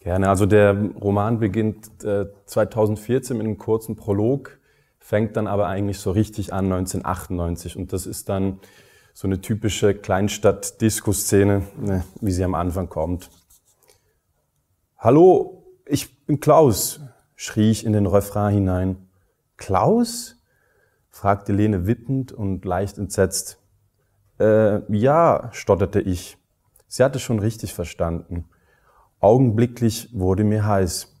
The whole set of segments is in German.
Gerne. Also der Roman beginnt äh, 2014 mit einem kurzen Prolog, fängt dann aber eigentlich so richtig an 1998 und das ist dann so eine typische Kleinstadt-Disco-Szene, ne, wie sie am Anfang kommt. Hallo, ich bin Klaus, schrie ich in den Refrain hinein. Klaus? fragte Lene wippend und leicht entsetzt. Äh, ja, stotterte ich. Sie hatte schon richtig verstanden. Augenblicklich wurde mir heiß.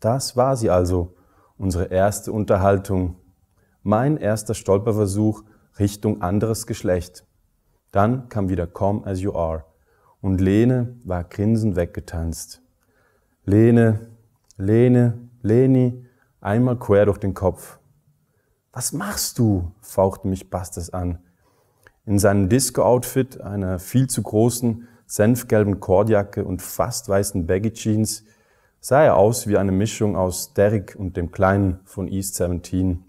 Das war sie also, unsere erste Unterhaltung. Mein erster Stolperversuch Richtung anderes Geschlecht. Dann kam wieder Come as you are und Lene war grinsend weggetanzt. Lene, Lene, Leni, einmal quer durch den Kopf. Was machst du? fauchte mich Bastes an. In seinem Disco-Outfit, einer viel zu großen, senfgelben Kordjacke und fast weißen Baggy Jeans sah er aus wie eine Mischung aus Derek und dem Kleinen von East 17.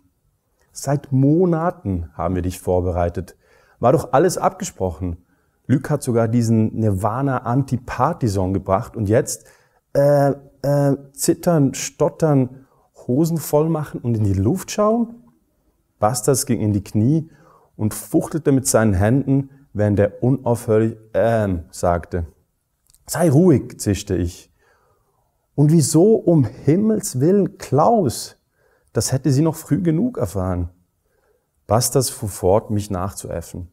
Seit Monaten haben wir dich vorbereitet. War doch alles abgesprochen. Luke hat sogar diesen Nirvana Anti-Party-Song gebracht und jetzt äh, äh, zittern, stottern, Hosen voll machen und in die Luft schauen? Bastas ging in die Knie und fuchtelte mit seinen Händen, während er unaufhörlich ähm sagte. Sei ruhig, zischte ich. Und wieso um Himmels willen Klaus? Das hätte sie noch früh genug erfahren. Bastas fuhr fort, mich nachzuäffen.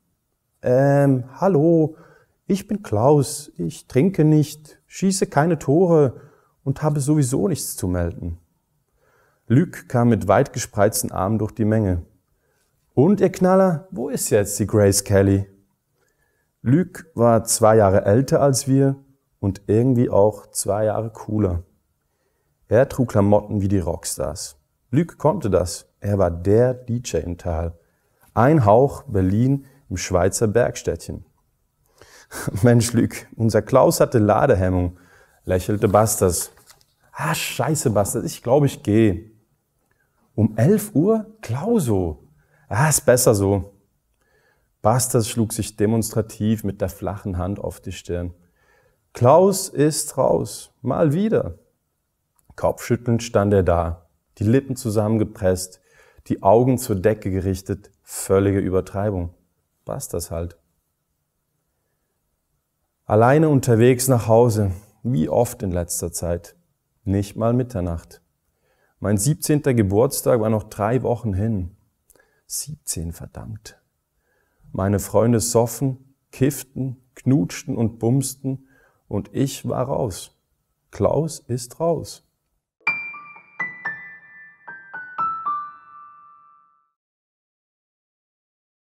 Ähm, hallo, ich bin Klaus, ich trinke nicht, schieße keine Tore und habe sowieso nichts zu melden. Lüg kam mit weit gespreizten Armen durch die Menge. Und ihr Knaller, wo ist jetzt die Grace Kelly? Luc war zwei Jahre älter als wir und irgendwie auch zwei Jahre cooler. Er trug Klamotten wie die Rockstars. Luc konnte das. Er war der DJ im Tal. Ein Hauch Berlin im Schweizer Bergstädtchen. Mensch, Luc, unser Klaus hatte Ladehemmung, lächelte Bastas. Ah, scheiße, Bastas, ich glaube, ich gehe. Um 11 Uhr? Klauso. Ah, ist besser so. Bastas schlug sich demonstrativ mit der flachen Hand auf die Stirn. Klaus ist raus, mal wieder. Kopfschüttelnd stand er da, die Lippen zusammengepresst, die Augen zur Decke gerichtet, völlige Übertreibung. Bastas halt. Alleine unterwegs nach Hause, wie oft in letzter Zeit. Nicht mal Mitternacht. Mein 17. Geburtstag war noch drei Wochen hin. 17, verdammt. Meine Freunde soffen, kifften, knutschten und bumsten und ich war raus. Klaus ist raus.